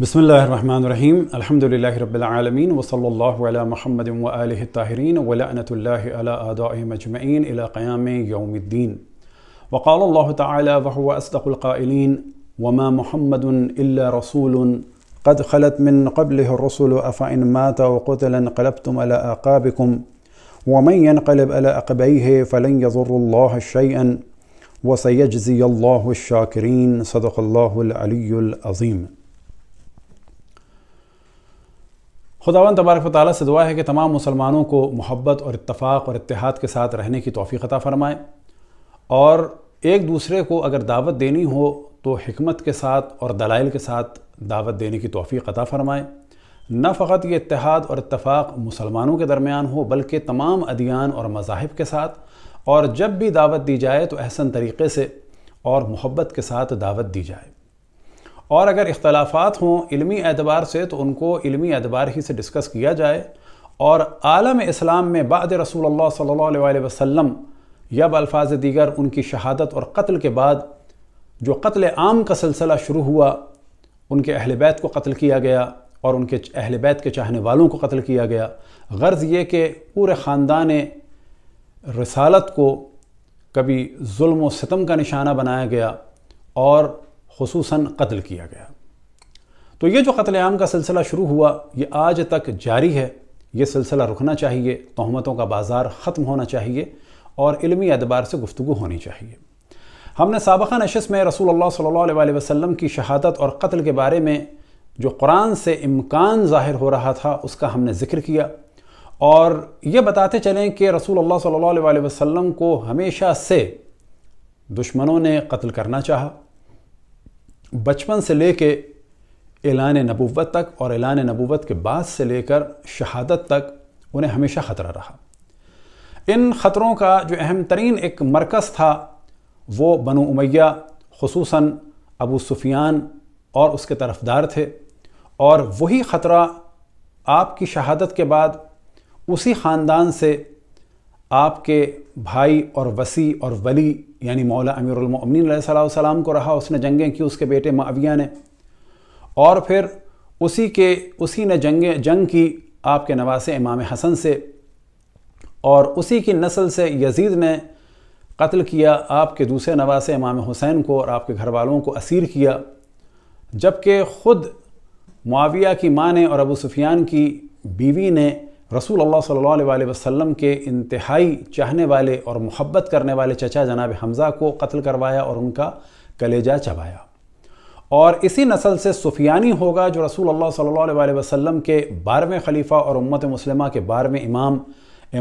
بسم الله الرحمن الرحيم الحمد لله رب العالمين وصلى الله على محمد وآله الطاهرين ولعنة الله على آدائهم أجمعين إلى قيام يوم الدين وقال الله تعالى وهو أصدق القائلين وما محمد إلا رسول قد خلت من قبله الرسل أفإن مات وقتل انقلبتم على أعقابكم ومن ينقلب على أقبيه فلن يضر الله شيئا وسيجزي الله الشاكرين صدق الله العلي العظيم खुदावन तबारक वाली से दुआ है कि तमाम मुसलमानों को मोहब्बत और इत्तेफाक और इतिहाद के साथ रहने की तोफ़ी अता फ़रमाएँ और एक दूसरे को अगर दावत देनी हो तो हमत के साथ और दलाइल के साथ दावत देने की तोफ़ी अता फ़रमाएँ न फ़कत ये इतिहाद और इतफ़ाक़ मुसलमानों के दरमियान हो बल्कि तमाम अदियान और मजाहब के साथ और जब भी दावत दी जाए तो अहसन तरीक़े से और मोहब्बत के साथ दावत दी जाए और अगर इख्तलाफात हों इलमी एतबार से तो उनको इलमी एतबार ही से डिस्कस किया जाए और आलम इस्लाम में बाद रसूल सल्ला वसम या बल्फाज दीगर उनकी शहादत और कत्ल के बाद जो कत्ल आम का सिलसिला शुरू हुआ उनके अहल बैत को कत्ल किया गया और उनके अहल बैत के चाहने वालों को कत्ल किया गया गर्ज़ ये कि पूरे ख़ानदान रसालत को कभी जुल्म सितम का निशाना बनाया गया और खसूस कत्ल किया गया तो ये जो कत्लेआम का सिलसिला शुरू हुआ ये आज तक जारी है ये सिलसिला रुकना चाहिए तहमतों का बाज़ार ख़त्म होना चाहिए और इलमी एतबार से गुफ्तु होनी चाहिए हमने सबका नशस में रसूल सल्ला वसम की शहादत और कत्ल के बारे में जो कुरान से इम्कान ज़ाहिर हो रहा था उसका हमने ज़िक्र किया और ये बताते चलें कि रसूल सल्ला वसम को हमेशा से दुश्मनों ने कत्ल करना चाहा बचपन से ले के एलान नबूत तक और एलान नबूत के बाद से लेकर शहादत तक उन्हें हमेशा ख़तरा रहा इन ख़तरों का जो अहम तरीन एक मरकज़ था वो बनो उमैया खूस अबू सुफियान और उसके तरफदार थे और वही ख़तरा आपकी शहादत के बाद उसी ख़ानदान से आपके भाई और वसी और वली यानी मौला अमीरमिन सलाम को रहा उसने जंगें की उसके बेटे माविया ने और फिर उसी के उसी ने जंगें जंग की आपके नवासे इमाम हसन से और उसी की नस्ल से यजीद ने कत्ल किया आपके दूसरे नवास इमाम हुसैन को और आपके घर वालों को असीर किया जबकि ख़ुद मुआविया की माँ ने और अबू सुफियान की बीवी ने रसूल अल्लाह सल्लल्लाहु अलैहि वसल्लम के इंतहाई चाहने वाले और मोहब्बत करने वाले चचा जनाब हमज़ा को कत्ल करवाया और उनका कलेजा चबाया और इसी नस्ल से सुफियानी होगा जो रसूल अल्लाह सल्लल्लाहु अलैहि वसल्लम के बारहवें खलीफ़ा और उम्मत मुस्लिमा के बारहवें इमाम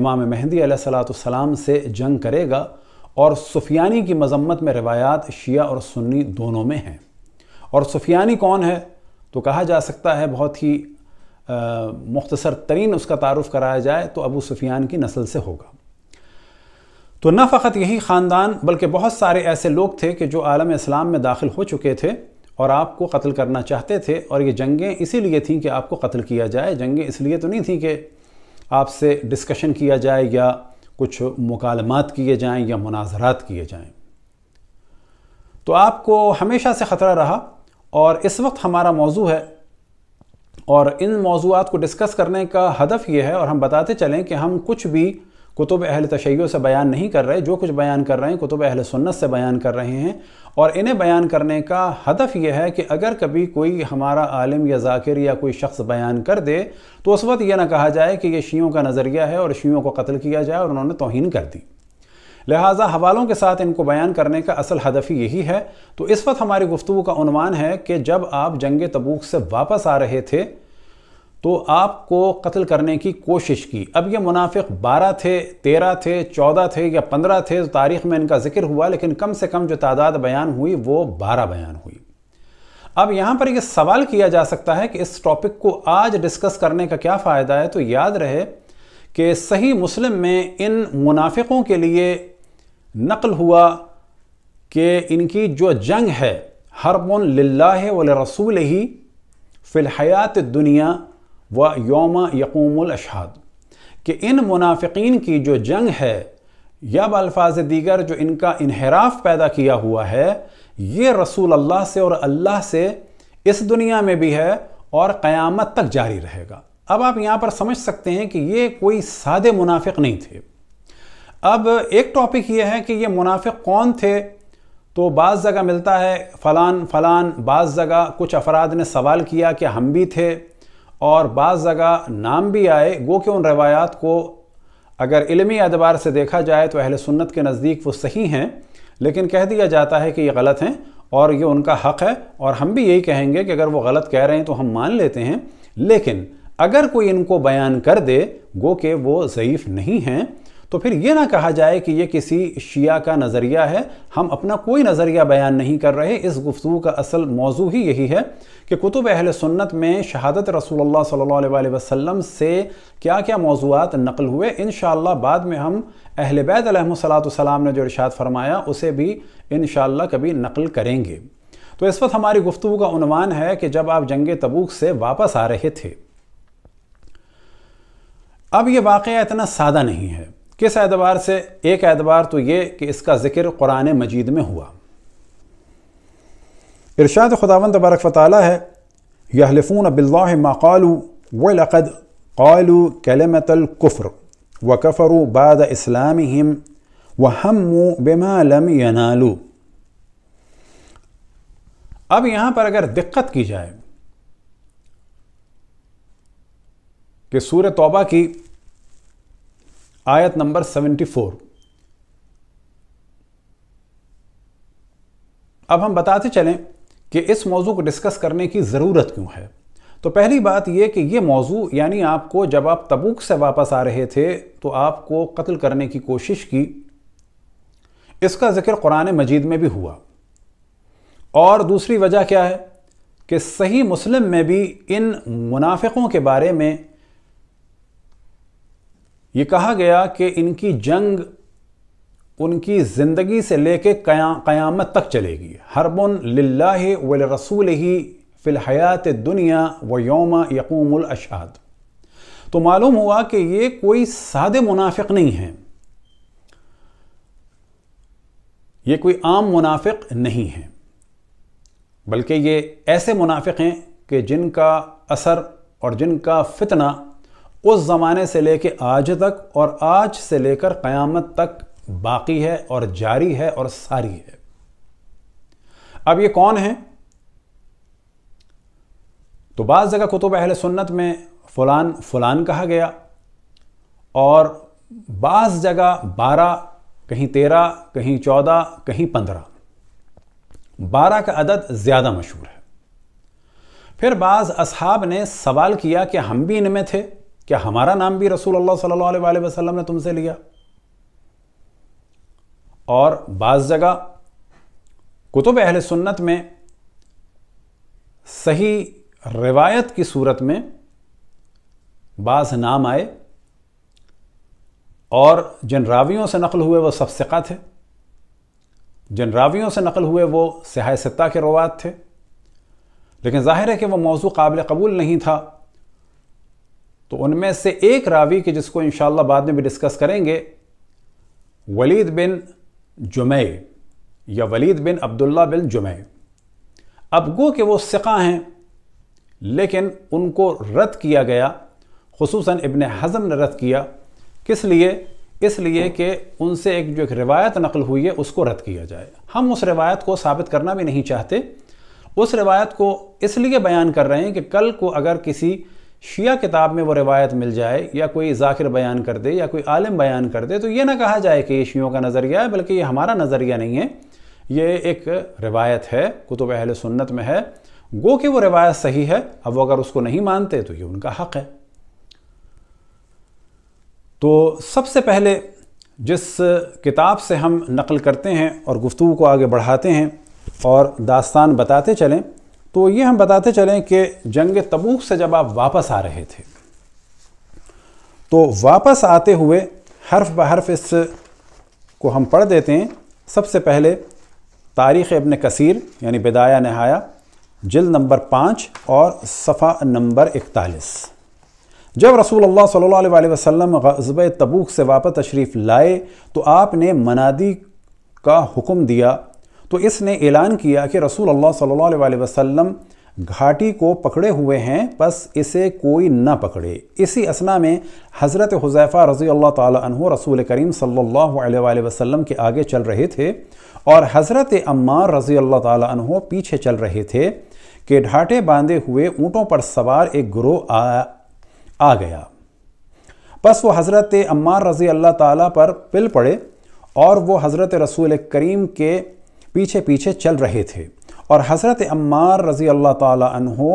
इमाम मेहंदी सलाम से जंग करेगा और सुफियानी की मजम्मत में रवायात शिया और सुन्नी दोनों में हैं और सुफियानी कौन है तो कहा जा सकता है बहुत ही मुख्तसर तरीन उसका तारफ़ कराया जाए तो अबू सुफियान की नस्ल से होगा तो न फ़कत यही ख़ानदान बल्कि बहुत सारे ऐसे लोग थे कि जो आलम इस्लाम में दाखिल हो चुके थे और आपको कत्ल करना चाहते थे और ये जंगें इसीलिए थीं कि आपको कत्ल किया जाए जंगें इसलिए तो नहीं थी कि आपसे डिस्कशन किया जाए या कुछ मुकालमात किए जाएँ या मुनाजरात किए जाएँ तो आपको हमेशा से ख़तरा रहा और इस वक्त हमारा मौजू है और इन मौजूद को डिस्कस करने का हदफ ये है और हम बताते चलें कि हम कुछ भी कुतुब अहल तशैयों से बयान नहीं कर रहे जो कुछ बयान कर रहे हैं कुतुब अहल सुन्नत से बयान कर रहे हैं और इन्हें बयान करने का हदफ यह है कि अगर कभी कोई हमारा आलिम या जाकिर या कोई शख्स बयान कर दे तो उस वक्त यह ना कहा जाए कि यह शीयों का नज़रिया है और शीयों को कत्ल किया जाए और उन्होंने तोहन कर दी लिहाजा हवालों के साथ इनको बयान करने का असल हदफ ही यही है तो इस वक्त हमारी गुफ्तु का अनुमान है कि जब आप जंग तबूक से वापस आ रहे थे तो आपको कत्ल करने की कोशिश की अब ये मुनाफिक 12 थे 13 थे 14 थे या 15 थे तो तारीख में इनका जिक्र हुआ लेकिन कम से कम जो तादाद बयान हुई वो 12 बयान हुई अब यहाँ पर यह सवाल किया जा सकता है कि इस टॉपिक को आज डिस्कस करने का क्या फ़ायदा है तो याद रहे कि सही मुस्लिम में इन मुनाफिकों के लिए नकल हुआ कि इनकी जो जंग है हरबन लाला व रसूल ही फ़िलहयात दुनिया व योम यकूमशहाद कि इन मुनाफिकीन की जो जंग है या बल्फाज दीगर जो इनका इनहराफ पैदा किया हुआ है ये रसूल अल्लाह से और अल्लाह से इस दुनिया में भी है और क़यामत तक जारी रहेगा अब आप यहाँ पर समझ सकते हैं कि ये कोई सादे मुनाफिक नहीं थे अब एक टॉपिक ये है कि ये मुनाफिक कौन थे तो बाज़ जगह मिलता है फ़लान फ़लान बाज़ जगह कुछ अफराद ने सवाल किया कि हम भी थे और बाज़ जगह नाम भी आए गो कि उन रवायात को अगर इलमी अदबार से देखा जाए तो अहल सुन्नत के नज़दीक वो सही हैं लेकिन कह दिया जाता है कि ये गलत हैं और ये उनका हक़ है और हम भी यही कहेंगे कि अगर वो गलत कह रहे हैं तो हम मान लेते हैं लेकिन अगर कोई इनको बयान कर दे गो के वो ज़यीफ़ नहीं हैं तो फिर ये ना कहा जाए कि ये किसी शिया का नज़रिया है हम अपना कोई नज़रिया बयान नहीं कर रहे इस गुफ्तु का असल मौजू ही यही है कि कुतुब अहल सुन्नत में शहादत रसूल सल्ला वसल्लम से क्या क्या मौजूद नकल हुए इन बाद में हम अहल बैतलाम ने जो इर्शाद फरमाया उसे भी इन कभी नकल करेंगे तो इस वक्त हमारी गुफ्तु का उनवान है कि जब आप जंग तबूक से वापस आ रहे थे अब ये वाक़ इतना सादा नहीं है किस एतबार से एक एतबार तो ये कि इसका ज़िक्र क़ुरान मजीद में हुआ इर्शाद खुदावन तबारक फ़ताल है यहलफ़ून बिल्ला माकालू वक़द लक़द कालू कलमतल कुफ़्र व बाद इस्लाम हिम व हम बेमा यनालू अब यहाँ पर अगर दिक्कत की जाए कि सूर तौबा की आयत नंबर 74 अब हम बताते चलें कि इस मौजू को डिस्कस करने की ज़रूरत क्यों है तो पहली बात यह कि यह मौजू यानी आपको जब आप तबूक से वापस आ रहे थे तो आपको कत्ल करने की कोशिश की इसका जिक्र कुरान मजीद में भी हुआ और दूसरी वजह क्या है कि सही मुस्लिम में भी इन मुनाफिकों के बारे में ये कहा गया कि इनकी जंग उनकी ज़िंदगी से लेके कया क़यामत तक चलेगी हरबन ला वल रसूल ही फ़िलहयात दुनिया व योम यकूमल अशाद तो मालूम हुआ कि ये कोई सादे मुनाफिक नहीं हैं ये कोई आम मुनाफिक नहीं हैं बल्कि ये ऐसे मुनाफिक हैं कि जिनका असर और जिनका फितना उस ज़माने से लेके आज तक और आज से लेकर क़यामत तक बाकी है और जारी है और सारी है अब ये कौन है तो बाद जगह कुतुब अहल सुन्नत में फलान फलान कहा गया और बाज़ जगह बारह कहीं तेरह कहीं चौदह कहीं पंद्रह बारह का अदद ज़्यादा मशहूर है फिर बाज़ अब ने सवाल किया कि हम भी इनमें थे क्या हमारा नाम भी रसूल अल्लाह सल्लल्लाहु अलैहि वसल्लम ने तुमसे लिया और बाज़ जगह कुतुब अहल सुन्नत में सही रिवायत की सूरत में बाज़ नाम आए और जिन रावियों से नकल हुए वो सबसेका थे जिन रावियों से नकल हुए वो सिहाय सत्ता के रवात थे लेकिन ज़ाहिर है कि वह मौजू काबिल कबूल नहीं था तो उनमें से एक रावी के जिसको इन बाद में भी डिस्कस करेंगे वलीद बिन जुमे या वलीद बिन अब्दुल्ला बिन जुमै अब गो कि वो सिका हैं लेकिन उनको रद्द किया गया खसूस इबन हज़म ने रद्द किया किस लिए इसलिए कि उनसे एक जो एक रिवायत नकल हुई है उसको रद्द किया जाए हम उस रिवायत को साबित करना भी नहीं चाहते उस रिवायत को इसलिए बयान कर रहे हैं कि कल को अगर किसी शिया किताब में वो रिवायत मिल जाए या कोई जाकिर बयान कर दे या कोई आलिम बयान कर दे तो ये ना कहा जाए कि ये शियों का नज़रिया है बल्कि ये हमारा नज़रिया नहीं है ये एक रिवायत है कुतुब अहल सुन्नत में है गो कि वो रिवायत सही है अब वो अगर उसको नहीं मानते तो ये उनका हक है तो सबसे पहले जिस किताब से हम नकल करते हैं और गुफ्तु को आगे बढ़ाते हैं और दास्तान बताते चलें तो ये हम बताते चलें कि जंग तबूक से जब आप वापस आ रहे थे तो वापस आते हुए हर्फ ब हर्फ इस को हम पढ़ देते हैं सबसे पहले तारीख़ इबन कसीर यानी बिदाया नहाया जिल नंबर पाँच और सफ़ा नंबर इकतालीस जब रसूल अल्लाह सल्लल्लाहु अलैहि वसल्लम गज़ब तबूक से वापस तशरीफ़ लाए तो आपने मनादी का हुक्म दिया तो इसने ऐलान किया कि रसूल अल्लाह सल्लल्लाहु अलैहि वसल्लम घाटी को पकड़े हुए हैं बस इसे कोई ना पकड़े इसी असना में हज़रत हुजैफ़ा रज़ी अल्लाह तहु रसूल करीम सल्लल्लाहु अलैहि वसल्लम के आगे चल रहे थे और हज़रत अम्मार रज़ी अल्लाह तहु पीछे चल रहे थे कि ढाटे बांधे हुए ऊँटों पर सवार एक ग्रोह आ, आ गया बस वो हज़रत अम्मार रज़ी अल्लाह ताली पर पिल पड़े और वो हज़रत रसूल करीम के पीछे पीछे चल रहे थे और हज़रत अम्मार रज़ी अल्लाह तहो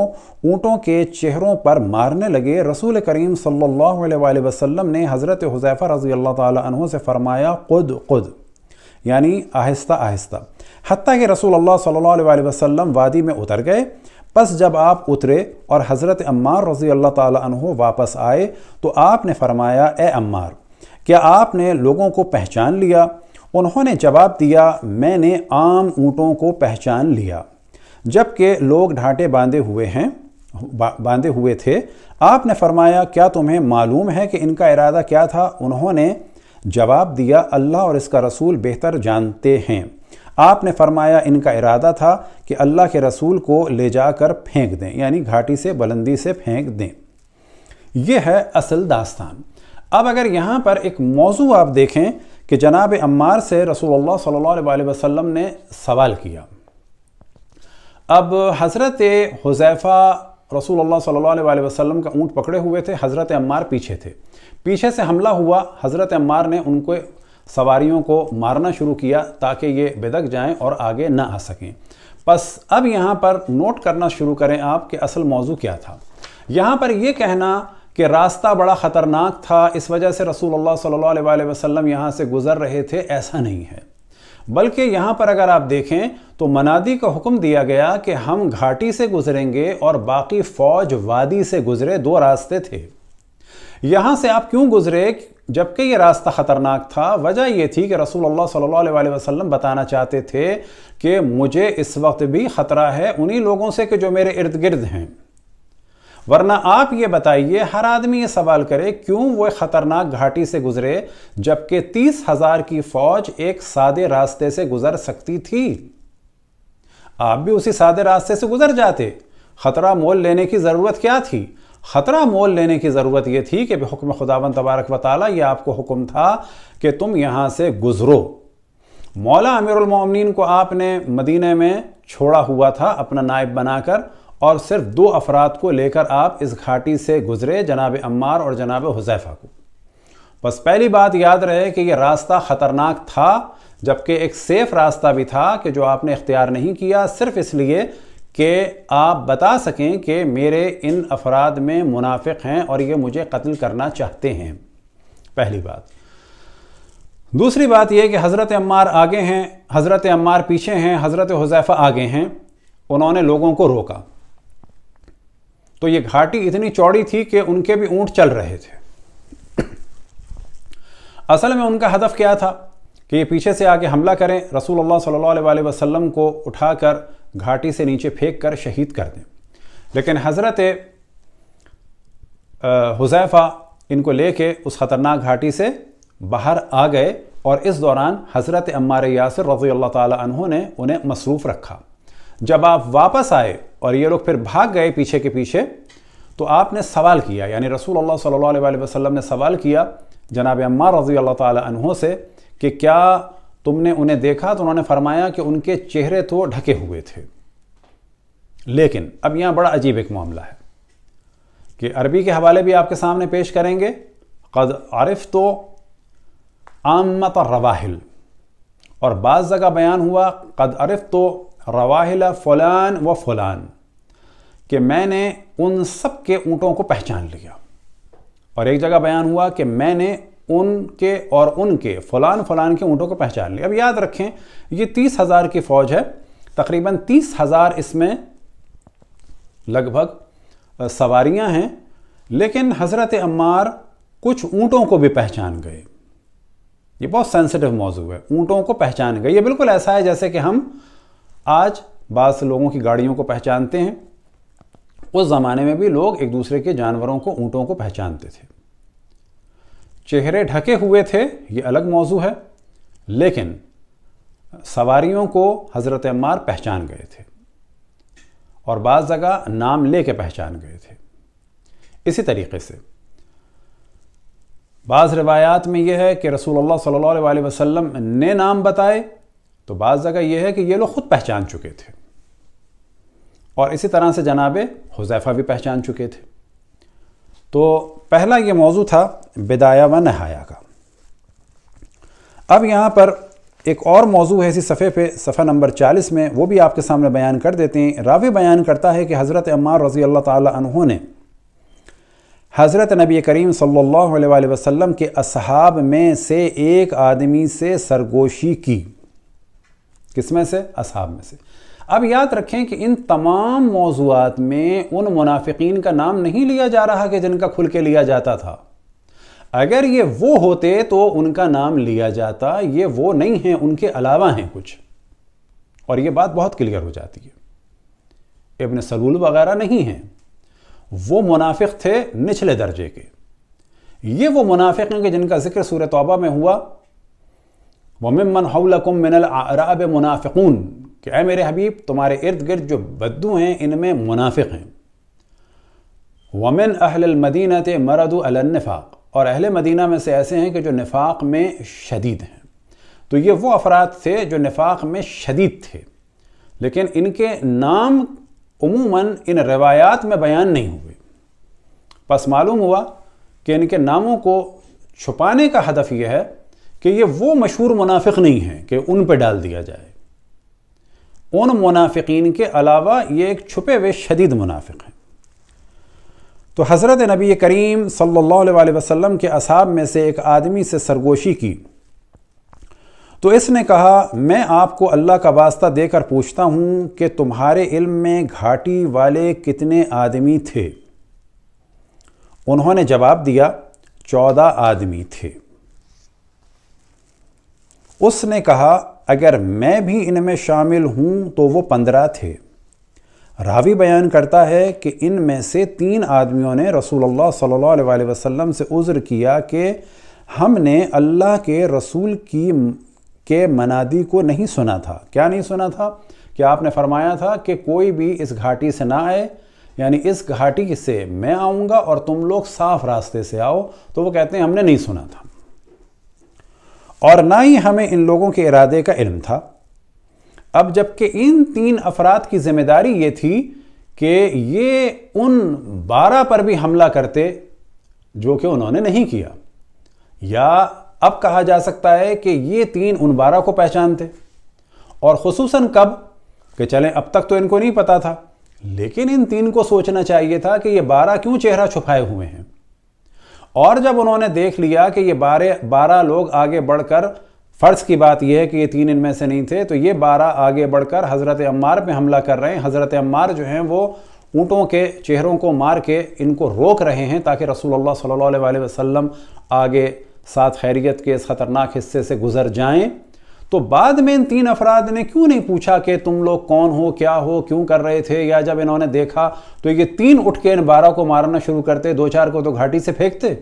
ऊँटों के चेहरों पर मारने लगे रसूल करीम सल्लल्लाहु अलैहि वसल्लम ने हज़रत हुज़ैफ़ा रज़ी अल्लाह तहों से फ़रमाया ख़ुद ख़ुद यानी आहिस्ता आहिस्ता हती कि रसूल अल्लाह सल्लल्लाहु अलैहि वसल्लम वादी में उतर गए बस जब आप उतरे और हज़रत अम्मार रज़ी अल्लाह तहो वापस आए तो आपने फ़रमाया ए अम्मार क्या आपने लोगों को पहचान लिया उन्होंने जवाब दिया मैंने आम ऊँटों को पहचान लिया जबकि लोग ढांटे बांधे हुए हैं बांधे हुए थे आपने फरमाया क्या तुम्हें मालूम है कि इनका इरादा क्या था उन्होंने जवाब दिया अल्लाह और इसका रसूल बेहतर जानते हैं आपने फरमाया इनका इरादा था कि अल्लाह के रसूल को ले जाकर फेंक दें यानी घाटी से बुलंदी से फेंक दें यह है असल दास्तान अब अगर यहाँ पर एक मौजू आप देखें कि जनाब अम्मार से रसूल सल्ला वसम ने सवाल किया अब हज़रत हुजैफ़ा रसूल सल्ला वसलम का ऊँट पकड़े हुए थे हज़रत अम्मार पीछे थे पीछे से हमला हुआ हज़रत अम्मार ने उनको सवारियों को मारना शुरू किया ताकि ये बेदक जाएं और आगे ना आ सकें बस अब यहाँ पर नोट करना शुरू करें आप कि असल मौजू क्या था यहाँ पर ये कहना कि रास्ता बड़ा ख़तरनाक था इस वजह से अल्लाह सल्लल्लाहु अलैहि वसल्लम यहाँ से गुज़र रहे थे ऐसा नहीं है बल्कि यहाँ पर अगर आप देखें तो मनादी का हुक्म दिया गया कि हम घाटी से गुज़रेंगे और बाकी फ़ौज वादी से गुज़रे दो रास्ते थे यहाँ से आप क्यों गुज़रे जबकि ये रास्ता ख़तरनाक था वजह यह थी कि अल्लाह सल्लल्लाहु अलैहि वसल्लम बताना चाहते थे कि मुझे इस वक्त भी ख़तरा है उन्हीं लोगों से कि जो मेरे इर्द गिर्द हैं वरना आप ये बताइए हर आदमी ये सवाल करे क्यों वह खतरनाक घाटी से गुजरे जबकि तीस हजार की फौज एक सादे रास्ते से गुजर सकती थी आप भी उसी सादे रास्ते से गुजर जाते खतरा मोल लेने की ज़रूरत क्या थी ख़तरा मोल लेने की ज़रूरत यह थी कि हुक्म खुदावन तबारक वाली यह आपको हुक्म था कि तुम यहां से गुज़रो मौला अमीरमिन को आपने मदीने में छोड़ा हुआ था अपना नायब बनाकर और सिर्फ दो अफराद को लेकर आप इस घाटी से गुजरे जनाब अम्मार और जनाब हुजैफा को बस पहली बात याद रहे कि यह रास्ता ख़तरनाक था जबकि एक सेफ रास्ता भी था कि जो आपने इख्तियार नहीं किया सिर्फ इसलिए कि आप बता सकें कि मेरे इन अफराद में मुनाफिक हैं और ये मुझे कत्ल करना चाहते हैं पहली बात दूसरी बात यह कि हज़रत अम्मार आगे हैं हज़रत अम्मार पीछे हैं हज़रत हुजैफ़ा आगे हैं उन्होंने लोगों को रोका तो ये घाटी इतनी चौड़ी थी कि उनके भी ऊंट चल रहे थे असल में उनका हदफ क्या था कि ये पीछे से आके हमला करें रसूल अल्लाह सल्लल्लाहु अलैहि वसल्लम को उठाकर घाटी से नीचे फेंक कर शहीद कर दें लेकिन हज़रत हुजैफ़ा इनको लेके उस ख़तरनाक घाटी से बाहर आ गए और इस दौरान हज़रत अम्मार यासर रज़ी अल्लाह तहों ने उन्हें मसरूफ़ रखा जब आप वापस आए और ये लोग फिर भाग गए पीछे के पीछे तो आपने सवाल किया यानी रसूल अल्लाह सल्लल्लाहु अलैहि वसल्लम ने सवाल किया जनाब अम्मा रजी अल्लाह तहों से कि क्या तुमने उन्हें देखा तो उन्होंने फरमाया कि उनके चेहरे तो ढके हुए थे लेकिन अब यहाँ बड़ा अजीब एक मामला है कि अरबी के हवाले भी आपके सामने पेश करेंगे कद आरिफ तो आमत रवाहिल और बाज़ जगह बयान हुआ कद अरफ तो रवाहिला फ़लान व फ़लान कि मैंने उन सब के ऊँटों को पहचान लिया और एक जगह बयान हुआ कि मैंने उनके और उनके फ़लान फ़लान के ऊँटों को पहचान लिया अब याद रखें ये तीस हज़ार की फ़ौज है तकरीबन तीस हज़ार इसमें लगभग सवारियां हैं लेकिन हज़रत अम्मार कुछ ऊँटों को भी पहचान गए ये बहुत सेंसिटिव मौजू है ऊँटों को पहचान गए ये बिल्कुल ऐसा है जैसे कि हम आज बाद से लोगों की गाड़ियों को पहचानते हैं उस ज़माने में भी लोग एक दूसरे के जानवरों को ऊँटों को पहचानते थे चेहरे ढके हुए थे ये अलग मौजू है लेकिन सवारियों को हज़रत अम्मार पहचान गए थे और बाज़ जगह नाम ले के पहचान गए थे इसी तरीके से बाज़ रिवायात में यह है कि रसूल सल्लल्लाहु अलैहि वसल्लम ने नाम बताए तो बाज़ जगह यह है कि ये लोग ख़ुद पहचान चुके थे और इसी तरह से जनाब हुजैफ़ा भी पहचान चुके थे तो पहला ये मौजू था बिदाया व नहाया का अब यहाँ पर एक और मौजू है इसी सफ़े पे सफ़ा नंबर 40 में वो भी आपके सामने बयान कर देते हैं रावी बयान करता है कि हज़रत अम्मा रज़ी अल्लाह तहों ने हज़रत नबी करीम सल्लल्लाहु अलैहि वसल्लम के असहाब में से एक आदमी से सरगोशी की किस में से असहाब में से अब याद रखें कि इन तमाम मौजूद में उन मुनाफिकीन का नाम नहीं लिया जा रहा कि जिनका खुल के लिया जाता था अगर ये वो होते तो उनका नाम लिया जाता ये वो नहीं है उनके अलावा हैं कुछ और ये बात बहुत क्लियर हो जाती है इबन सलूल वगैरह नहीं हैं वो मुनाफिक थे निचले दर्जे के ये वो मुनाफिक हैं कि जिनका जिक्र सूर तौबा में हुआ वमन हौलकुम मिनल अराब मुनाफिकून कि अ मेरे हबीब तुम्हारे इर्द गिर्द जो बद्दू हैं इनमें मुनाफिक हैं वमिन अहल मदीनत मरद अलनफ़ाक़ और अहल मदीना में से ऐसे हैं कि जो नफाक में शदीद हैं तो ये वो अफराद थे जो नफाक में शदीद थे लेकिन इनके नाम उमूमन इन रवायात में बयान नहीं हुए बस मालूम हुआ कि इनके नामों को छुपाने का हदफ यह है कि ये वो मशहूर मुनाफिक नहीं हैं कि उन पर डाल दिया जाए उन मुनाफिकीन के अलावा ये एक छुपे हुए शदीद मुनाफिक हैं तो हज़रत नबी करीम सल्लल्लाहु अलैहि वसल्लम के असाब में से एक आदमी से सरगोशी की तो इसने कहा मैं आपको अल्लाह का वास्ता देकर पूछता हूँ कि तुम्हारे इल्म में घाटी वाले कितने आदमी थे उन्होंने जवाब दिया चौदह आदमी थे उसने कहा अगर मैं भी इनमें शामिल हूँ तो वो पंद्रह थे रावी बयान करता है कि इनमें से तीन आदमियों ने रसूलुल्लाह सल्लल्लाहु अलैहि वसल्लम से उज़्र किया कि हमने अल्लाह के रसूल की के मनादी को नहीं सुना था क्या नहीं सुना था कि आपने फरमाया था कि कोई भी इस घाटी से ना आए यानी इस घाटी से मैं आऊँगा और तुम लोग साफ रास्ते से आओ तो वो कहते हैं हमने नहीं सुना था और ना ही हमें इन लोगों के इरादे का इल्म था अब जबकि इन तीन अफराद की जिम्मेदारी ये थी कि ये उन बारह पर भी हमला करते जो कि उन्होंने नहीं किया या अब कहा जा सकता है कि ये तीन उन बारह को पहचानते और खसूस कब कि चलें अब तक तो इनको नहीं पता था लेकिन इन तीन को सोचना चाहिए था कि ये बारह क्यों चेहरा छुपाए हुए हैं और जब उन्होंने देख लिया कि ये बारह बारह लोग आगे बढ़कर फ़र्ज की बात यह है कि ये तीन इनमें से नहीं थे तो ये बारह आगे बढ़कर हज़रत अम्मार पे हमला कर रहे हैं हज़रत अम्मार जो हैं वो ऊँटों के चेहरों को मार के इनको रोक रहे हैं ताकि रसूलुल्लाह सल्लल्लाहु अलैहि वसल्लम आगे साथ खैरियत के इस ख़तरनाक हिस्से से गुजर जाएं तो बाद में इन तीन अफराद ने क्यों नहीं पूछा कि तुम लोग कौन हो क्या हो क्यों कर रहे थे या जब इन्होंने देखा तो ये तीन उठ के इन बारह को मारना शुरू करते दो चार को तो घाटी से फेंकते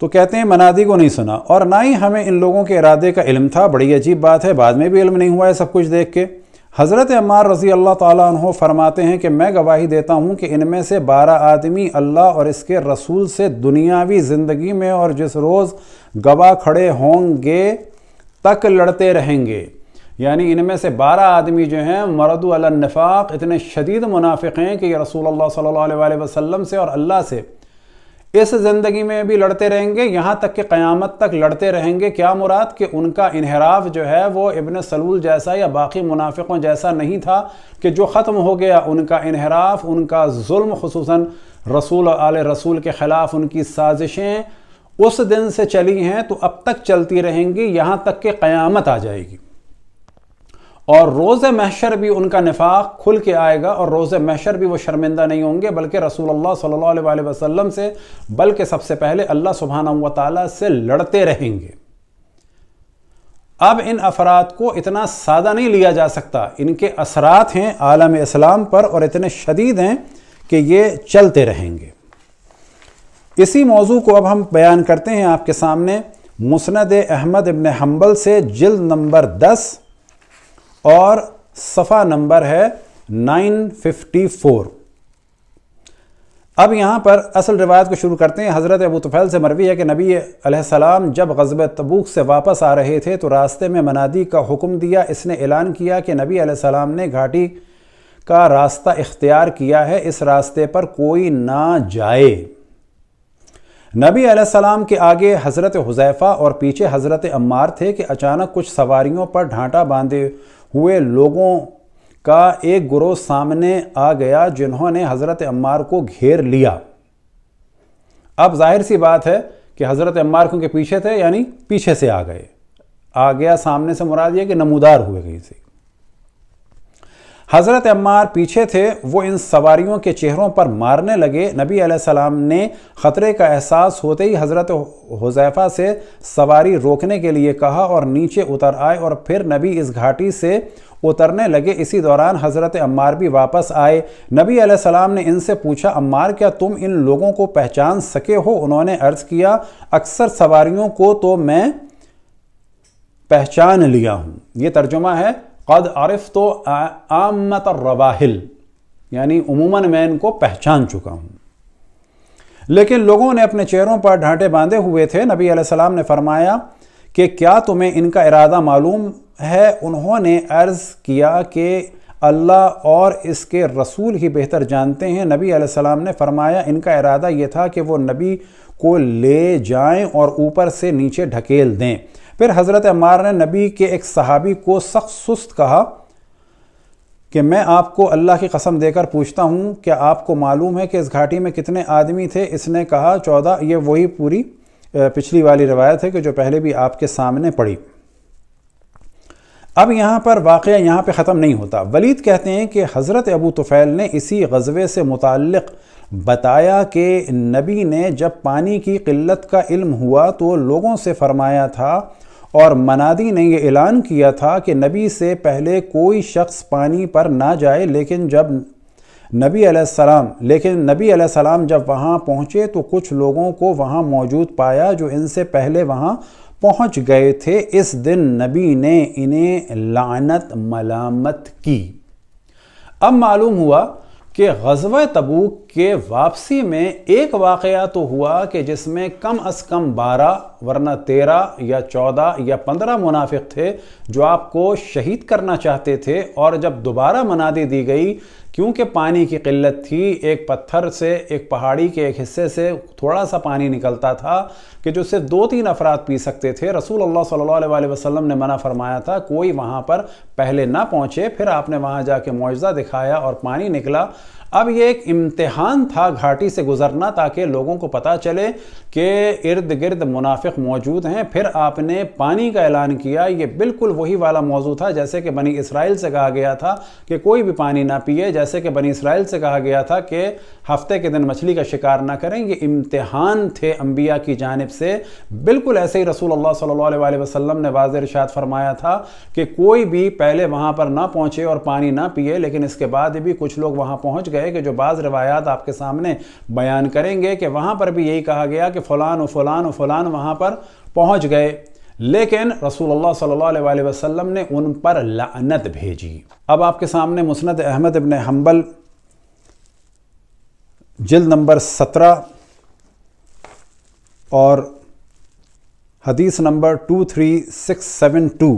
तो कहते हैं मनादी को नहीं सुना और ना ही हमें इन लोगों के इरादे का इल्म था बड़ी अजीब बात है बाद में भी इल्म नहीं हुआ है सब कुछ देख के हज़रत अम्मार रज़ी अल्लाह तु फरमाते हैं कि मैं गवाही देता हूँ कि इनमें से बारह आदमी अल्लाह और इसके रसूल से दुनियावी ज़िंदगी में और जिस रोज़ गवाह खड़े होंगे तक लड़ते रहेंगे यानी इनमें से बारह आदमी जो हैं मरदू नफ़ाक इतने शदीद मुनाफ़ हैं कि ये रसूल अल्लाह सल्लल्लाहु अलैहि वसल्लम से और अल्लाह से इस ज़िंदगी में भी लड़ते रहेंगे यहाँ तक कि क़यामत तक लड़ते रहेंगे क्या मुराद कि उनका इनहराफ जो है वो इबन सलूल जैसा या बाकी मुनाफिकों जैसा नहीं था कि जो ख़त्म हो गया उनका इनहराफ उनका जुल्म खसूस रसूल आल रसूल के ख़िलाफ़ उनकी साजिशें उस दिन से चली हैं तो अब तक चलती रहेंगी यहाँ तक कि क़यामत आ जाएगी और रोज़ महशर भी उनका नफाक खुल के आएगा और रोज़ महशर भी वो शर्मिंदा नहीं होंगे बल्कि रसूल अल्लाह सल्लल्लाहु अलैहि वसल्लम से बल्कि सबसे पहले अल्लाह सुबहाना व से लड़ते रहेंगे अब इन अफराद को इतना सादा नहीं लिया जा सकता इनके असरात हैं आलम इस्लाम पर और इतने शदीद हैं कि ये चलते रहेंगे इसी मौजू को अब हम बयान करते हैं आपके सामने मुसनद अहमद इबन हम्बल से जिल्द नंबर दस और सफ़ा नंबर है 954 अब यहां पर असल रिवायत को शुरू करते हैं हज़रत अबू तुफ़ैल से मरवी है कि नबी सलाम जब गज़ब तबूक से वापस आ रहे थे तो रास्ते में मनादी का हुक्म दिया इसने ऐलान किया कि नबी सलाम ने घाटी का रास्ता इख्तियार किया है इस रास्ते पर कोई ना जाए नबी सलाम के आगे हज़रत हुजैफ़ा और पीछे हज़रत अम्मार थे कि अचानक कुछ सवारियों पर ढांटा बांधे हुए लोगों का एक ग्रोह सामने आ गया जिन्होंने हज़रत अम्मार को घेर लिया अब जाहिर सी बात है कि हज़रत अम्मार क्योंकि पीछे थे यानी पीछे से आ गए आ गया सामने से मुराद ये कि नमूदार हुए कहीं से हज़रत अम्मार पीछे थे वो इन सवारियों के चेहरों पर मारने लगे नबी सलाम ने ख़तरे का एहसास होते ही हज़रत हुजैफा से सवारी रोकने के लिए कहा और नीचे उतर आए और फिर नबी इस घाटी से उतरने लगे इसी दौरान हज़रत अम्मार भी वापस आए नबी सलाम ने इनसे पूछा अम्मार क्या तुम इन लोगों को पहचान सके हो उन्होंने अर्ज़ किया अक्सर सवारियों को तो मैं पहचान लिया हूँ ये तर्जुमा है कद आरफ तो आमत रवाहिल यानी उमूमन मैं इनको पहचान चुका हूँ लेकिन लोगों ने अपने चेहरों पर ढांटे बांधे हुए थे नबी सलाम ने फरमाया कि क्या तुम्हें इनका इरादा मालूम है उन्होंने अर्ज़ किया कि अल्लाह और इसके रसूल ही बेहतर जानते हैं नबी सलाम ने फरमाया इनका इरादा ये था कि वो नबी को ले जाएं और ऊपर से नीचे ढकेल दें फिर हज़रत अमार ने नबी के एक सहाबी को सख्त सुस्त कहा कि मैं आपको अल्लाह की कसम देकर पूछता हूँ क्या आपको मालूम है कि इस घाटी में कितने आदमी थे इसने कहा चौदह ये वही पूरी पिछली वाली रवायत है कि जो पहले भी आपके सामने पड़ी अब यहाँ पर वाक़ यहाँ पर ख़त्म नहीं होता वलीद कहते हैं कि हज़रत अबू तुफ़ैल ने इसी गज़वे से मुतल बताया कि नबी ने जब पानी की किल्लत का इल्म हुआ तो लोगों से फ़रमाया था और मनादी ने यह ऐलान किया था कि नबी से पहले कोई शख्स पानी पर ना जाए लेकिन जब नबी सलाम लेकिन नबी सलाम जब वहाँ पहुँचे तो कुछ लोगों को वहाँ मौजूद पाया जो इनसे पहले वहाँ पहुँच गए थे इस दिन नबी ने इन्हें लानत मलामत की अब मालूम हुआ कि गजब तबूक के वापसी में एक वाक़ तो हुआ कि जिसमें कम अज़ कम बारह वरना तेरह या चौदह या पंद्रह मुनाफिक थे जो आपको शहीद करना चाहते थे और जब दोबारा मनादी दी गई क्योंकि पानी की किल्लत थी एक पत्थर से एक पहाड़ी के एक हिस्से से थोड़ा सा पानी निकलता था कि जो सिर्फ दो तीन अफराद पी सकते थे रसूल अल्लाह सल्लल्लाहु अलैहि वसल्लम ने मना फरमाया था कोई वहाँ पर पहले ना पहुँचे फिर आपने वहाँ जाके मुआवजा दिखाया और पानी निकला अब ये एक इम्तहान था घाटी से गुजरना ताकि लोगों को पता चले कि इर्द गिर्द मुनाफिक मौजूद हैं फिर आपने पानी का ऐलान किया ये बिल्कुल वही वाला मौजू था जैसे कि बनी इसराइल से कहा गया था कि कोई भी पानी ना पिए जैसे कि बनी इसराइल से कहा गया था कि हफ्ते के दिन मछली का शिकार ना करें ये इम्तहान थे अम्बिया की जानब से बिल्कुल ऐसे ही रसूल अल्लाह सल्लल्लाहु अलैहि वसल्लम ने वाज इरशाद फरमाया था कि कोई भी पहले वहाँ पर ना पहुँचे और पानी ना पिए लेकिन इसके बाद भी कुछ लोग वहाँ पहुँच गए गए कि जो बाज़ रवायात आपके सामने बयान करेंगे कि वहाँ पर भी यही कहा गया कि फ़लान व फ़लान व फ़लाँ वहाँ पर पहुँच गए लेकिन रसूलुल्लाह सल्लल्लाहु अलैहि वसल्लम ने उन पर लानत भेजी अब आपके सामने मुस्नद अहमद इबन हम्बल जिल्द नंबर सत्रह और हदीस नंबर two three six seven two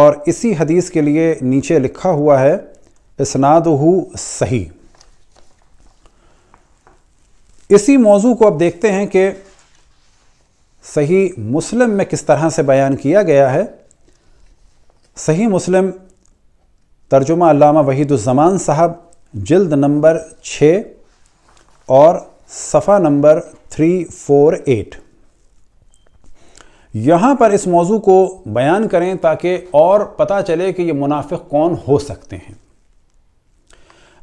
और इसी हदीस के लिए नीचे लिखा हुआ है इसनाद सही इसी मौजू को अब देखते हैं कि सही मुस्लिम में किस तरह से बयान किया गया है सही मुस्लिम तर्जुमा अलामा वहीदुज़मान साहब जल्द नंबर छः और सफ़ा नंबर थ्री फोर एट यहाँ पर इस मौजू को बयान करें ताकि और पता चले कि ये मुनाफिक कौन हो सकते हैं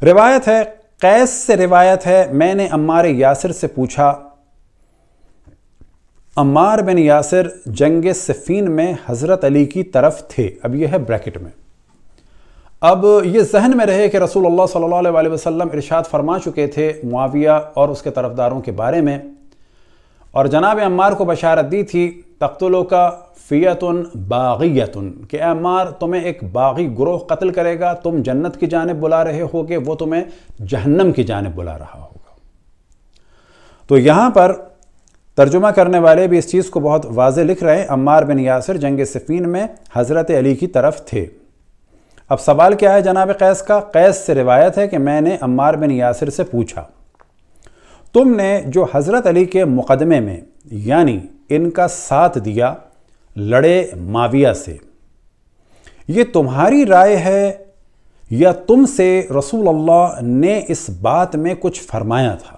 रिवायत है कैस से रिवायत है मैंने अम्मार यासिर से पूछा अम्मार बिन यासिर जंग सफ़ीन में हज़रत अली की तरफ थे अब यह है ब्रैकेट में अब ये जहन में रहे कि अल्लाह सल्लल्लाहु अलैहि वसल्लम इरशाद फरमा चुके थे मुआविया और उसके तरफदारों के बारे में और जनाब अम्मार को बशारत दी थी तख्तलो का फ़ियतन बाग़ीतन के ए मार तुम्हें एक बागी ग्रोह कत्ल करेगा तुम जन्नत की जानब बुला रहे होगे वो तुम्हें जहन्नम की जानब बुला रहा होगा तो यहाँ पर तर्जुमा करने वाले भी इस चीज़ को बहुत वाज लिख रहे हैं अम्मार बिन यासर जंग सफ़ीन में हज़रत अली की तरफ थे अब सवाल क्या है जनाब कैस का कैस से रिवायत है कि मैंने अम्मार बिन यासर से पूछा तुमने जो हज़रत अली के मुकदमे में यानी इनका साथ दिया लड़े माविया से ये तुम्हारी राय है या तुमसे रसूल अल्लाह ने इस बात में कुछ फरमाया था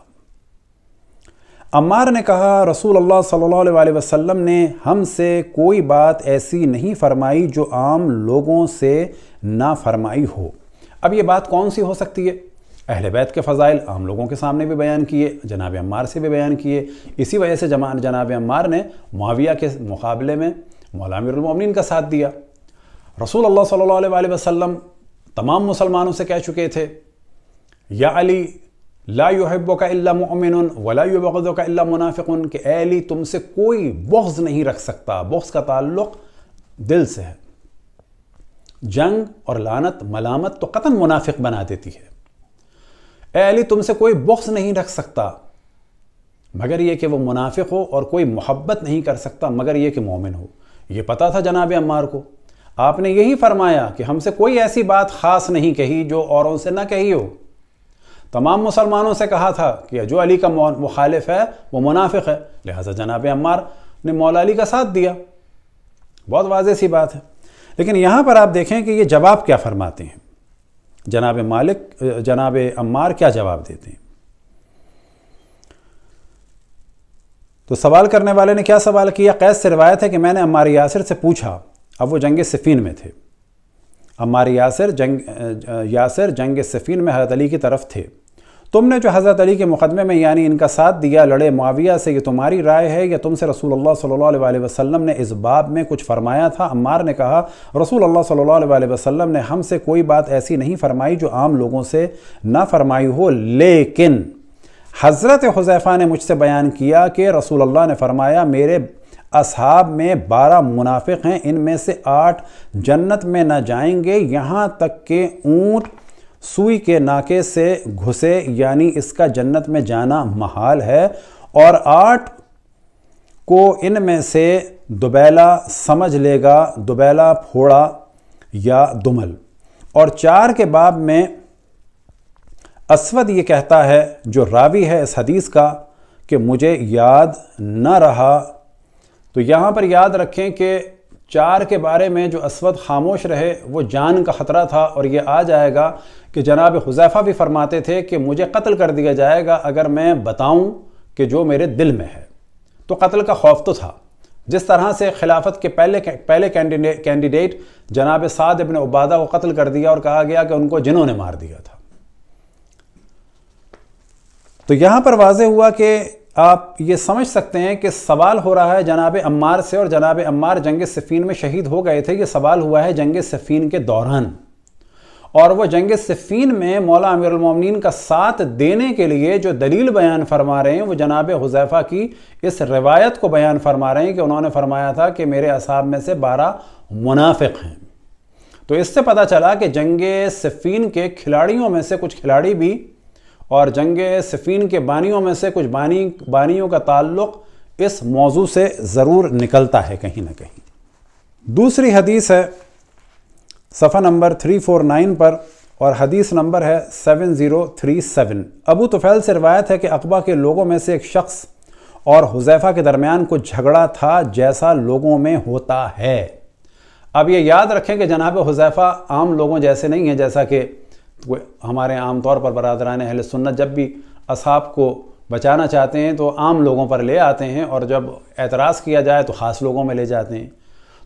अमार ने कहा रसूल अल्लाह सल्लल्लाहु अलैहि वसल्लम ने हमसे कोई बात ऐसी नहीं फरमाई जो आम लोगों से ना फरमाई हो अब ये बात कौन सी हो सकती है अहल बैत के फ़ाइल आम लोगों के सामने भी बयान किए जनाब अम्मार से भी बयान किए इसी वजह से जमा जनाब अम्मार ने माविया के मुकाबले में मौलामिन का साथ दिया रसूल अल्लाह सल्लल्लाहु अलैहि वसल्लम तमाम मुसलमानों से कह चुके थे या अली ला युहब्बो का इल्ला मोमिन वला का इल्ला मुनाफिकुन कि अली तुमसे कोई बख्ज नहीं रख सकता बख्ज का ताल्लुक दिल से है जंग और लानत मलामत तो कतन मुनाफिक बना देती है ए अली तुमसे कोई बुख्स नहीं रख सकता मगर यह कि वह मुनाफिक हो और कोई मोहब्बत नहीं कर सकता मगर यह कि मोमिन हो यह पता था जनाब अम्मार को आपने यही फरमाया कि हमसे कोई ऐसी बात ख़ास नहीं कही जो औरों से ना कही हो तमाम मुसलमानों से कहा था कि जो अली का मुखालिफ है वो मुनाफिक है लिहाजा जनाब अम्मार ने मौला अली का साथ दिया बहुत वाज सी बात है लेकिन यहाँ पर आप देखें कि ये जवाब क्या फरमाते हैं जनाब मालिक जनाब अम्मार क्या जवाब देते हैं तो सवाल करने वाले ने क्या सवाल किया कैद से रवायत है कि मैंने अम्मार यासिर से पूछा अब वो जंग सफ़ीन में थे अम्मार यासिर जंग यासिर जंग सफ़ीन में हजरत अली की तरफ थे तुमने जो हज़रत अली के मुकदमे में यानी इनका साथ दिया लड़े मुआविया से ये तुम्हारी राय है या तुमसे रसूल अल्लाह सल्लल्लाहु अलैहि वसल्लम ने इस बाब में कुछ फरमाया था अम्मार ने कहा रसूल अल्लाह सल्लल्लाहु अलैहि वसल्लम ने हमसे कोई बात ऐसी नहीं फरमाई जो आम लोगों से ना फरमाई हो लेकिन हज़रत हुजैफ़ा ने मुझसे बयान किया कि रसूल अल्लाह ने फरमाया मेरे असहाब में बारह मुनाफिक हैं इनमें से आठ जन्नत में न जाएंगे यहाँ तक के ऊँट सुई के नाके से घुसे यानी इसका जन्नत में जाना महाल है और आठ को इनमें से दुबैला समझ लेगा दुबैला फोड़ा या दुमल और चार के बाब में असवद ये कहता है जो रावी है इस हदीस का कि मुझे याद न रहा तो यहाँ पर याद रखें कि चार के बारे में जो असवद खामोश रहे वो जान का ख़तरा था और ये आ जाएगा कि जनाब हुजैफ़ा भी फरमाते थे कि मुझे कत्ल कर दिया जाएगा अगर मैं बताऊं कि जो मेरे दिल में है तो कत्ल का खौफ तो था जिस तरह से खिलाफत के पहले पहले कैंडिडेट कैंडिडेट जनाब साद इबन उबादा को कत्ल कर दिया और कहा गया कि उनको जिन्होंने मार दिया था तो यहाँ पर वाज हुआ कि आप ये समझ सकते हैं कि सवाल हो रहा है जनाब अम्मार से और जनाब अम्मार जंग सफ़ीन में शहीद हो गए थे ये सवाल हुआ है जंग सिफ़ीन के दौरान और वह जंग सिफ़ीन में मौला अमीरमिन का साथ देने के लिए जो दलील बयान फरमा रहे हैं वो जनाब हुजैफ़ा की इस रिवायत को बयान फरमा रहे हैं कि उन्होंने फरमाया था कि मेरे असाब में से बारह मुनाफिक हैं तो इससे पता चला कि जंग सिफ़ीन के खिलाड़ियों में से कुछ खिलाड़ी भी और जंग सफ़ीन के बानियों में से कुछ बानी बानियों का ताल्लुक़ इस मौजू से ज़रूर निकलता है कहीं ना कहीं दूसरी हदीस है सफ़ा नंबर 349 पर और हदीस नंबर है 7037 अबू तुफ़ैल से रवायत है कि अकबा के लोगों में से एक शख्स और हुजैफ़ा के दरमियान कुछ झगड़ा था जैसा लोगों में होता है अब ये याद रखें कि जनाब हुजैफ़ा आम लोगों जैसे नहीं है जैसा कि हमारे आम तौर पर बरदरान अहल सुन्नत जब भी असाब को बचाना चाहते हैं तो आम लोगों पर ले आते हैं और जब एतराज़ किया जाए तो ख़ास लोगों में ले जाते हैं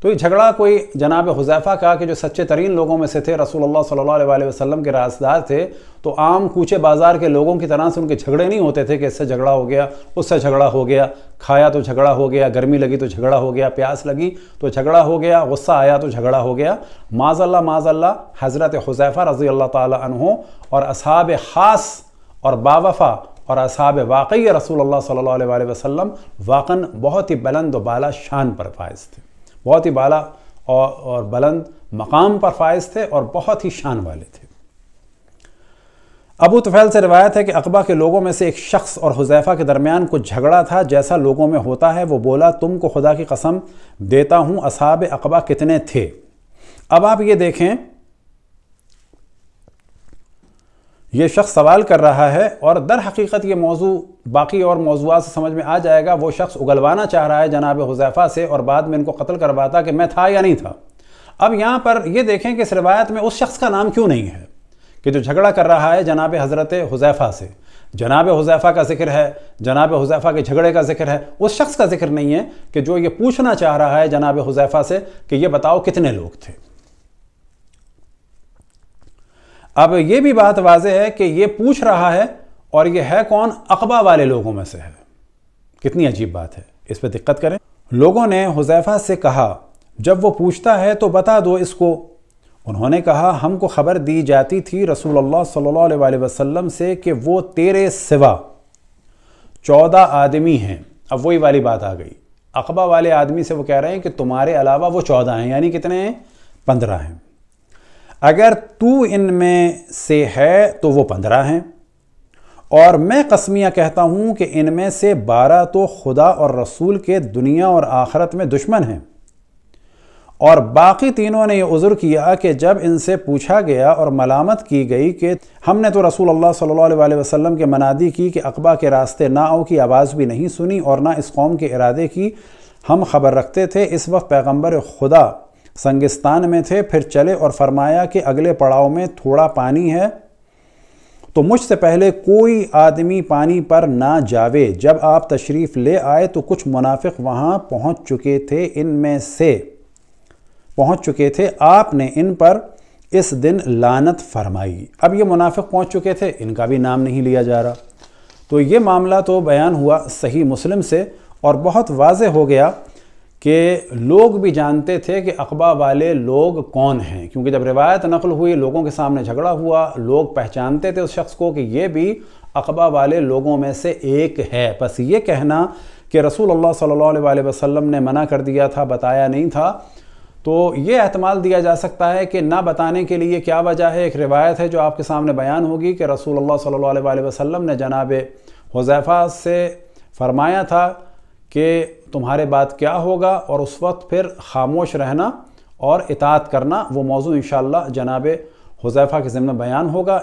तो ये झगड़ा कोई जनाब हुजैफ़ा का कि जो सच्चे तरीन लोगों में से थे रसूलुल्लाह सल्लल्लाहु अलैहि वसल्लम के राजदार थे तो आम कूचे बाज़ार के लोगों की तरह से उनके झगड़े नहीं होते थे कि इससे झगड़ा हो गया उससे झगड़ा हो गया खाया तो झगड़ा हो गया गर्मी लगी तो झगड़ा हो गया प्यास लगी तो झगड़ा हो गया गुस्सा आया तो झगड़ा हो गया माजल्ला माजल्ला हज़रत हुजैफ़ा रज़ी अल्लाह तहों और असहाब ख़ास और बावफ़ा और असहाब वाकई रसूल सल्ला वसम वाकन बहुत ही बुलंद बाला शान पर फायज़ थे बहुत ही बाला और, और बुलंद मकाम पर फायज थे और बहुत ही शान वाले थे अबू तुफैल से रिवायत है कि अकबा के लोगों में से एक शख्स और हुजैफा के दरमियान कुछ झगड़ा था जैसा लोगों में होता है वो बोला तुमको खुदा की कसम देता हूँ असाब अकबा कितने थे अब आप ये देखें ये शख्स सवाल कर रहा है और दर हकीकत ये मौजू बाकी और मौजूद से समझ में आ जाएगा वो शख्स उगलवाना चाह रहा है जनाब हुजैफ़ा से और बाद में इनको कत्ल करवाता कि मैं था या नहीं था अब यहाँ पर यह देखें कि इस रिवायत में उस शख्स का नाम क्यों नहीं है कि जो झगड़ा कर रहा है जनाब हज़रत हुजैफ़ा से जनाब हुजैफ़ा का जिक्र है जनाब हुजैफ़ा के झगड़े का जिक्र है उस शख्स का जिक्र नहीं है कि जो ये पूछना चाह रहा है जनाब हुजैफ़ा से कि ये बताओ कितने लोग थे अब ये भी बात वाज है कि ये पूछ रहा है और ये है कौन अकबा वाले लोगों में से है कितनी अजीब बात है इस पर दिक्कत करें लोगों ने हुजैफा से कहा जब वो पूछता है तो बता दो इसको उन्होंने कहा हमको खबर दी जाती थी रसूल अल्लाह वसलम से कि वो तेरे सिवा चौदह आदमी हैं अब वही वाली बात आ गई अकबा वाले आदमी से वो कह रहे हैं कि तुम्हारे अलावा वो चौदह हैं यानी कितने हैं पंद्रह हैं अगर तू इनमें से है तो वो पंद्रह हैं और मैं कसमिया कहता हूँ कि इनमें से बारह तो खुदा और रसूल के दुनिया और आखरत में दुश्मन हैं और बाकी तीनों ने यह उज़र किया कि जब इनसे पूछा गया और मलामत की गई कि हमने तो रसूल अल्लाह सल्लल्लाहु अलैहि वसल्लम के मनादी की कि अकबा के रास्ते ना आओ की आवाज़ भी नहीं सुनी और ना इस कौम के इरादे की हम खबर रखते थे इस वक्त पैगंबर खुदा संगिस्तान में थे फिर चले और फरमाया कि अगले पड़ाव में थोड़ा पानी है तो मुझसे पहले कोई आदमी पानी पर ना जावे जब आप तशरीफ़ ले आए तो कुछ मुनाफिक वहाँ पहुँच चुके थे इनमें से पहुँच चुके थे आपने इन पर इस दिन लानत फरमाई अब ये मुनाफिक पहुँच चुके थे इनका भी नाम नहीं लिया जा रहा तो ये मामला तो बयान हुआ सही मुस्लिम से और बहुत वाज हो गया कि लोग भी जानते थे कि अकबा वाले लोग कौन हैं क्योंकि जब रिवायत नकल हुई लोगों के सामने झगड़ा हुआ लोग पहचानते थे उस शख्स को कि ये भी अकबा वाले लोगों में से एक है बस ये कहना कि रसूल अल्लाह सल्लल्लाहु अलैहि वसल्लम ने मना कर दिया था बताया नहीं था तो ये अहतमाल दिया जा सकता है कि ना बताने के लिए क्या वजह है एक रिवायत है जो आपके सामने बयान होगी कि रसूल अल्लाह सल्लल्लाहु अलैहि वसल्लम ने जनाब हुजैफ़ा से फरमाया था कि तुम्हारे बाद क्या होगा और उस वक्त फिर खामोश रहना और इतात करना वो मौजू इन जनाब हुजैफ़ा के ज़िम्न बयान होगा